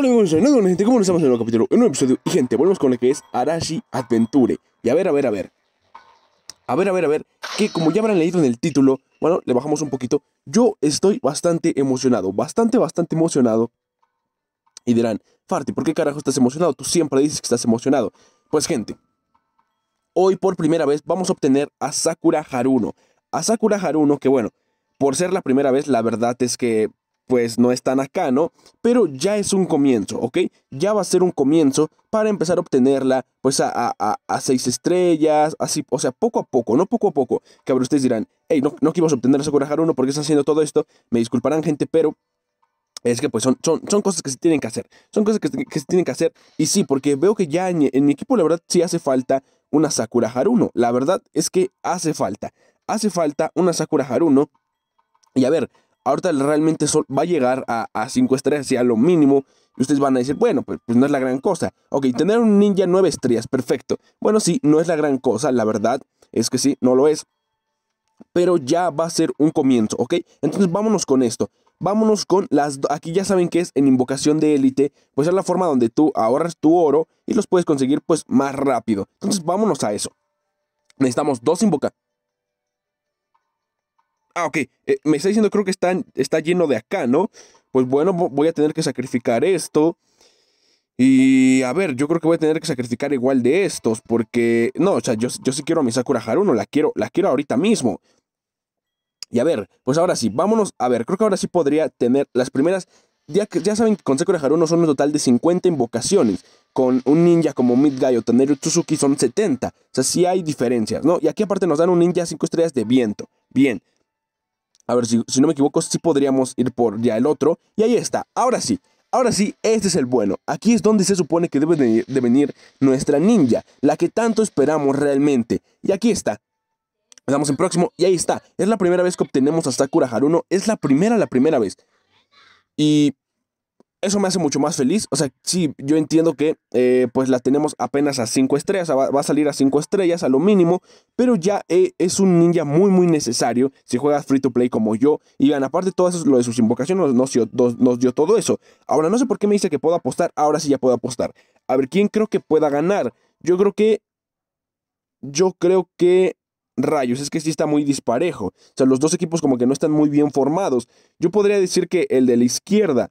Hola gente, ¿cómo estamos en el capítulo? En un episodio, y gente, volvemos con lo que es Arashi Adventure Y a ver, a ver, a ver A ver, a ver, a ver, que como ya habrán leído en el título Bueno, le bajamos un poquito Yo estoy bastante emocionado, bastante, bastante emocionado Y dirán, Farti, ¿por qué carajo estás emocionado? Tú siempre dices que estás emocionado Pues gente Hoy por primera vez vamos a obtener a Sakura Haruno A Sakura Haruno, que bueno por ser la primera vez, la verdad es que pues no están acá, ¿no? Pero ya es un comienzo, ¿ok? Ya va a ser un comienzo para empezar a obtenerla, pues a, a, seis estrellas, así, o sea, poco a poco, no poco a poco. que ahora ustedes dirán, hey, no, no que obtener a Sakura Haruno porque está haciendo todo esto. Me disculparán, gente, pero es que pues son, son, son, cosas que se tienen que hacer. Son cosas que, se tienen que hacer. Y sí, porque veo que ya en, en, mi equipo la verdad sí hace falta una Sakura Haruno. La verdad es que hace falta. Hace falta una Sakura Haruno. Y a ver, Ahorita realmente va a llegar a 5 estrellas y a lo mínimo. Y ustedes van a decir, bueno, pues, pues, no es la gran cosa. Ok, tener un ninja 9 estrellas, perfecto. Bueno, sí, no es la gran cosa, la verdad es que sí, no lo es. Pero ya va a ser un comienzo, ¿ok? Entonces vámonos con esto. Vámonos con las... Aquí ya saben que es en invocación de élite, pues es la forma donde tú ahorras tu oro y los puedes conseguir pues más rápido. Entonces vámonos a eso. Necesitamos dos invocaciones ah, ok, eh, me está diciendo creo que está, está lleno de acá, ¿no? Pues bueno, voy a tener que sacrificar esto. Y a ver, yo creo que voy a tener que sacrificar igual de estos, porque no, o sea, yo, yo sí quiero a mi Sakura Haruno, la quiero, la quiero ahorita mismo. Y a ver, pues ahora sí, vámonos. A ver, creo que ahora sí podría tener las primeras. Ya, saben que con Sakura Haruno son un total de 50 invocaciones. Con un ninja como Midgai o Teneru Tsuzuki son 70. O sea, sí hay diferencias, ¿no? Y aquí aparte nos dan un ninja 5 estrellas de viento. Bien, a ver, si, si no me equivoco, sí podríamos ir por ya el otro. Y ahí está. Ahora sí. Ahora sí, este es el bueno. Aquí es donde se supone que debe de, venir nuestra ninja, la que tanto esperamos realmente. Y aquí está, vamos damos en próximo y ahí está. Es la primera vez que obtenemos a Sakura Haruno. Es la primera, la primera vez. Y eso me hace mucho más feliz. O sea, sí, yo entiendo que eh, pues la tenemos apenas a 5 estrellas, va, a salir a 5 estrellas a lo mínimo, pero ya eh, es un ninja muy muy necesario si juegas free to play como yo. Y vean, aparte todo eso, lo de sus invocaciones nos, dio todo eso. Ahora no sé por qué me dice que puedo apostar, ahora sí ya puedo apostar. A ver, ¿quién creo que pueda ganar? Yo creo que... Yo creo que... Rayos, es que sí está muy disparejo. O sea, los dos equipos como que no están muy bien formados. Yo podría decir que el de la izquierda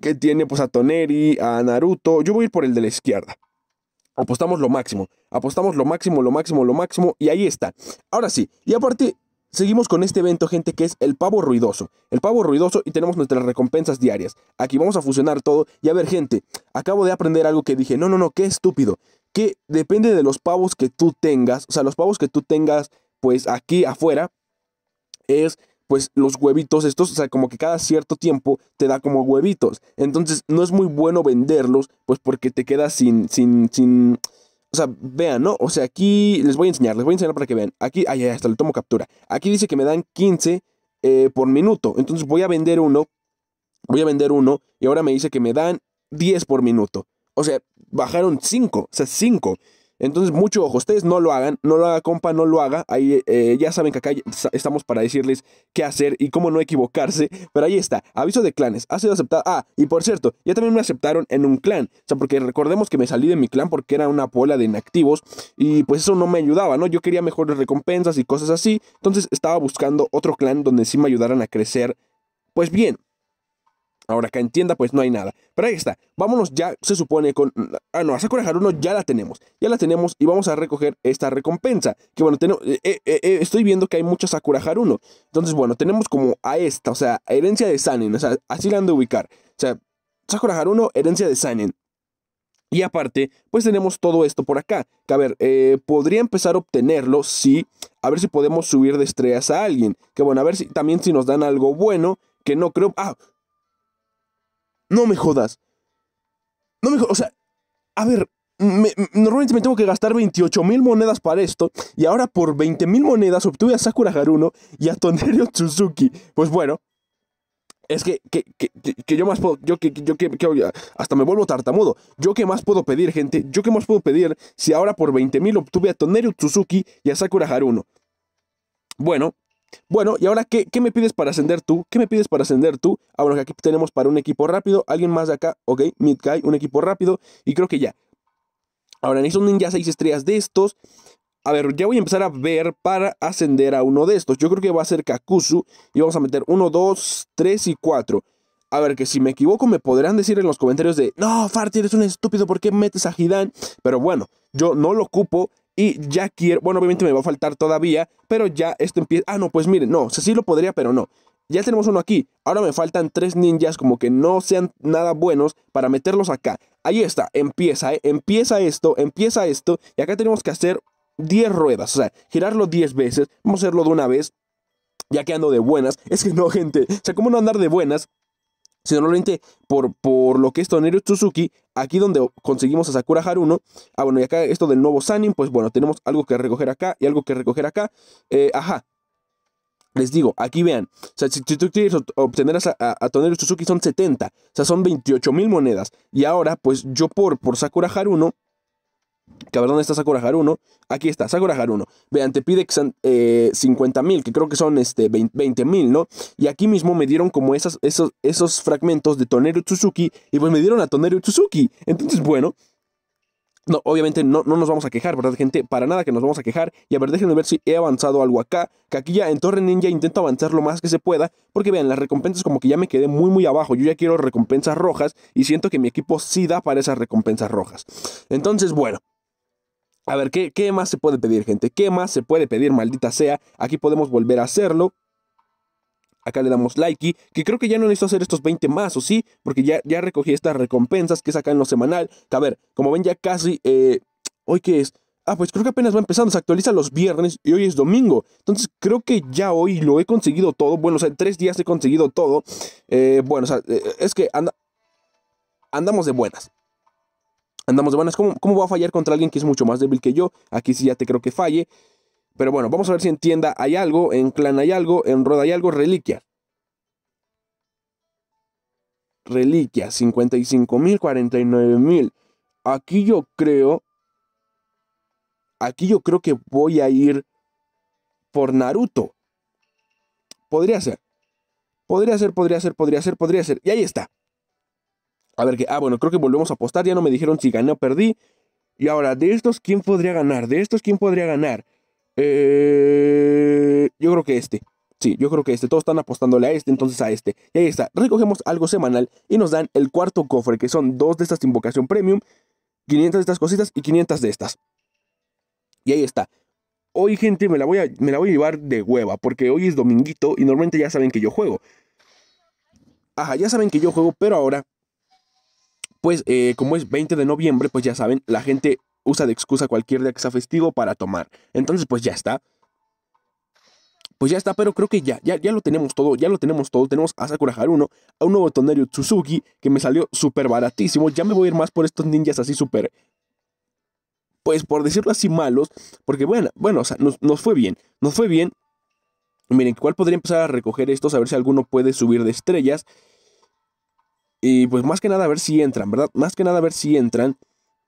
que tiene pues a Toneri, a Naruto. Yo voy a ir por el de la izquierda. Apostamos lo máximo, apostamos lo máximo, lo máximo, lo máximo, y ahí está. Ahora sí, y aparte, seguimos con este evento, gente, que es el pavo ruidoso. El pavo ruidoso y tenemos nuestras recompensas diarias. Aquí vamos a fusionar todo. Y a ver, gente, acabo de aprender algo que dije, no, no, no, qué estúpido. Que depende de los pavos que tú tengas, o sea, los pavos que tú tengas, pues aquí afuera, es pues los huevitos estos, o sea, como que cada cierto tiempo te da como huevitos. Entonces no es muy bueno venderlos, pues porque te quedas sin, sin, sin... O sea, vean, ¿no? O sea, aquí les voy a enseñar, les voy a enseñar para que vean. Aquí, ay, ay, hasta le tomo captura. Aquí dice que me dan 15 eh, por minuto. Entonces voy a vender uno, voy a vender uno y ahora me dice que me dan 10 por minuto. O sea, bajaron 5, o sea, 5. Entonces, mucho ojo, ustedes no lo hagan, no lo haga compa, no lo haga. Ahí eh, ya saben que acá estamos para decirles qué hacer y cómo no equivocarse. Pero ahí está, aviso de clanes, ha sido aceptado. Ah, y por cierto, ya también me aceptaron en un clan. O sea, porque recordemos que me salí de mi clan porque era una bola de inactivos y pues eso no me ayudaba, ¿no? Yo quería mejores recompensas y cosas así. Entonces estaba buscando otro clan donde sí me ayudaran a crecer. Pues bien, Ahora acá entienda, pues no hay nada. Pero ahí está. Vámonos ya, se supone, con... Ah, no, a Sakura Haruno ya la tenemos. Ya la tenemos y vamos a recoger esta recompensa. Que bueno, eh, eh, eh, estoy viendo que hay mucha Sakura Haruno. Entonces, bueno, tenemos como a esta, o sea, herencia de Sanin. O sea, así la han de ubicar. O sea, Sakura Haruno, herencia de Sanin. Y aparte, pues tenemos todo esto por acá. Que a ver, podría empezar a obtenerlo si... A ver si podemos subir de estrellas a alguien. Que bueno, a ver si también si nos dan algo bueno. Que no creo... Ah, no me jodas. No me jodas. O sea, a ver, normalmente me tengo que gastar mil monedas para esto. Y ahora por mil monedas obtuve a Sakura Haruno y a Tonerio Tsuzuki. Pues bueno. Es que, que, yo más puedo. Yo que, yo que, Hasta me vuelvo tartamudo. Yo qué más puedo pedir, gente. Yo qué más puedo pedir si ahora por 20.000 obtuve a Tonerio Tsuzuki y a Sakura Haruno. Bueno, bueno, y ahora, ¿qué, me pides para ascender tú? ¿Qué me pides para ascender tú? ahora que aquí tenemos para un equipo rápido, alguien más de acá, ok, Midkai, un equipo rápido, y creo que ya. Ahora, necesito un ninja seis estrellas de estos. A ver, ya voy a empezar a ver para ascender a uno de estos. Yo creo que va a ser Kakuzu, y vamos a meter 1, 2, 3 y cuatro A ver, que si me equivoco me podrán decir en los comentarios de, no, Farty, eres un estúpido, ¿por qué metes a Hidan? Pero bueno, yo no lo ocupo, y ya quiero, bueno, obviamente me va a faltar todavía, pero ya esto empieza. Ah, no, pues miren, no, sí lo podría, pero no. Ya tenemos uno aquí. Ahora me faltan tres ninjas como que no sean nada buenos para meterlos acá. Ahí está, empieza, eh, empieza esto, empieza esto. Y acá tenemos que hacer 10 ruedas, o sea, girarlo 10 veces. Vamos a hacerlo de una vez, ya que ando de buenas. Es que no, gente, o sea, ¿cómo no andar de buenas sino normalmente por, por lo que es Toneru Tsuzuki, aquí donde conseguimos a Sakura Haruno, ah bueno, y acá esto del nuevo Sanin, pues bueno, tenemos algo que recoger acá y algo que recoger acá, eh, ajá. Les digo, aquí vean, o sea, si, tú obtener a, a, son 70, o sea, son 28 mil monedas. Y ahora, pues yo por, por Sakura Haruno, que a ver dónde está Sakura Haruno. Aquí está, Sakura Haruno. Vean, te pide eh, 50 mil, que creo que son este, 20 mil, ¿no? Y aquí mismo me dieron como esas, esos, esos fragmentos de Toneru Tsuzuki, y pues me dieron a Toneru Tsuzuki. Entonces, bueno, no, obviamente no, no, nos vamos a quejar, ¿verdad, gente? Para nada que nos vamos a quejar. Y a ver, déjenme ver si he avanzado algo acá. Que aquí ya en Torre Ninja intento avanzar lo más que se pueda. Porque vean, las recompensas como que ya me quedé muy, muy abajo. Yo ya quiero recompensas rojas. Y siento que mi equipo sí da para esas recompensas rojas. Entonces, bueno. A ver, ¿qué, ¿qué más se puede pedir, gente? ¿Qué más se puede pedir, maldita sea? Aquí podemos volver a hacerlo. Acá le damos like que creo que ya no necesito hacer estos 20 más, ¿o sí? Porque ya, ya recogí estas recompensas que sacan lo semanal. a ver, como ven ya casi... Eh, ¿Hoy qué es? Ah, pues creo que apenas va empezando, se actualiza los viernes y hoy es domingo. Entonces creo que ya hoy lo he conseguido todo. Bueno, o sea, en tres días he conseguido todo. Eh, bueno, o sea, eh, es que anda, andamos de buenas andamos de buenas. ¿Cómo, ¿Cómo voy a fallar contra alguien que es mucho más débil que yo? Aquí sí ya te creo que falle. Pero bueno, vamos a ver si en tienda hay algo, en clan hay algo, en roda hay algo, reliquia. Reliquia, 55.000, mil Aquí yo creo... Aquí yo creo que voy a ir por Naruto. Podría ser. Podría ser, podría ser, podría ser, podría ser. Y ahí está. A ver que, ah, bueno, creo que volvemos a apostar. Ya no me dijeron si gané o perdí. Y ahora, de estos, ¿quién podría ganar? De estos, ¿quién podría ganar? Eh, yo creo que este. Sí, yo creo que este. Todos están apostándole a este, entonces a este. Y ahí está. Recogemos algo semanal y nos dan el cuarto cofre, que son dos de estas invocación premium, 500 de estas cositas y 500 de estas. Y ahí está. Hoy, gente, me la voy a, me la voy a llevar de hueva, porque hoy es dominguito y normalmente ya saben que yo juego. Ajá, ya saben que yo juego, pero ahora pues eh, como es 20 de noviembre, pues ya saben, la gente usa de excusa cualquier día que sea festivo para tomar. Entonces, pues ya está. Pues ya está, pero creo que ya, ya, ya lo tenemos todo, ya lo tenemos todo. Tenemos a Sakura Haruno, a un nuevo Tonerio tsuzuki que me salió súper baratísimo. Ya me voy a ir más por estos ninjas así súper, pues por decirlo así, malos. Porque bueno, bueno, o sea, nos, nos fue bien, nos fue bien. Miren, ¿cuál podría empezar a recoger estos? A ver si alguno puede subir de estrellas. Y pues más que nada a ver si entran, ¿verdad? Más que nada a ver si entran.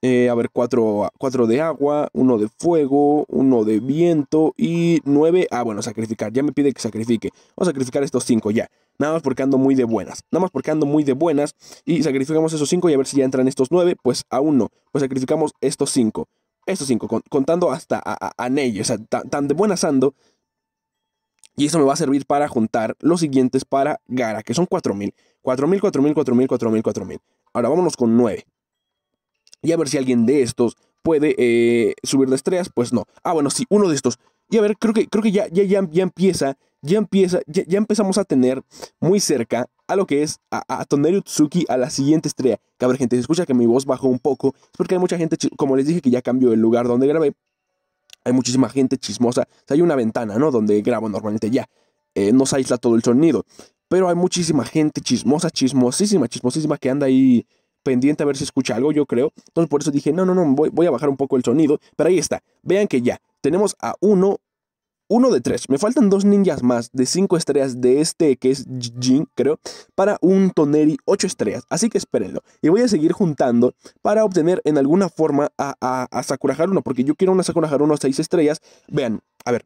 Eh, a ver, cuatro de agua, uno de fuego, uno de viento y nueve, Ah, bueno, sacrificar. Ya me pide que sacrifique. Vamos a sacrificar estos cinco ya. Nada más porque ando muy de buenas. Nada más porque ando muy de buenas. Y sacrificamos esos cinco y a ver si ya entran estos nueve, Pues aún no. Pues sacrificamos estos cinco, Estos cinco, contando hasta a, a, Ney. O sea, tan de buenas ando y eso me va a servir para juntar los siguientes para Gara, que son 4000. 4000, 4000, 4000, 4000, 4000. Ahora vámonos con 9. Y a ver si alguien de estos puede eh, subir de estrellas. Pues no. Ah, bueno, sí, uno de estos. Y a ver, creo que, creo que ya, ya, ya, ya empieza. Ya empieza. Ya, empezamos a tener muy cerca a lo que es a, a Tsuki a la siguiente estrella. Que a ver, gente, se escucha que mi voz bajó un poco. Es porque hay mucha gente, como les dije, que ya cambió el lugar donde grabé hay muchísima gente chismosa. O hay una ventana, ¿no? Donde grabo normalmente ya. Eh, no se aísla todo el sonido. Pero hay muchísima gente chismosa, chismosísima, chismosísima que anda ahí pendiente a ver si escucha algo, yo creo. Entonces por eso dije, no, no, no, voy a bajar un poco el sonido. Pero ahí está. Vean que ya. Tenemos a uno uno de tres. Me faltan dos ninjas más de cinco estrellas de este que es Jin, creo, para un Toneri Ocho estrellas. Así que espérenlo. Y voy a seguir juntando para obtener en alguna forma a, a, Sakura Haruno, porque yo quiero una Sakura Haruno seis estrellas. Vean, a ver,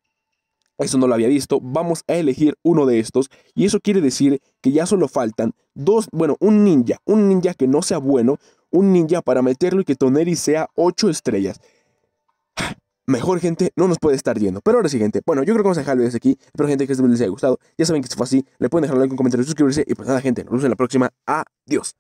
eso no lo había visto. Vamos a elegir uno de estos. Y eso quiere decir que ya solo faltan dos, bueno, un ninja. Un ninja que no sea bueno. Un ninja para meterlo y que Toneri sea Ocho estrellas mejor gente no nos puede estar yendo. Pero ahora sí, gente. Bueno, yo creo que vamos a dejarlo desde aquí. Espero, gente, que este video les haya gustado. Ya saben que si fue así. Le pueden dejar un like, un comentario, suscribirse. Y pues nada, gente. Nos vemos en la próxima. Adiós.